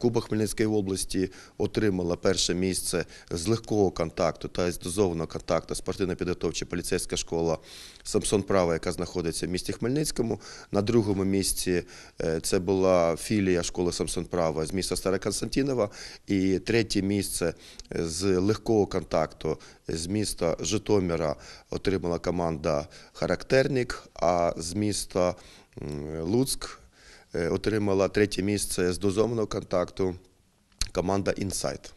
Куба Хмельницької області отримала перше місце з легкого контакту та з дозованого контакту спортивно-підготовча поліцейська школа Самсон Права, яка знаходиться в місті Хмельницькому. На другому місці е, це була філія школи Самсон Права з міста Староконстантинова. І третє місце е, з легкого контакту з міста Житомира отримала команда Характерник, а з міста Луцьк. Е, отримала третє місце з дозованого контакту команда Інсайт.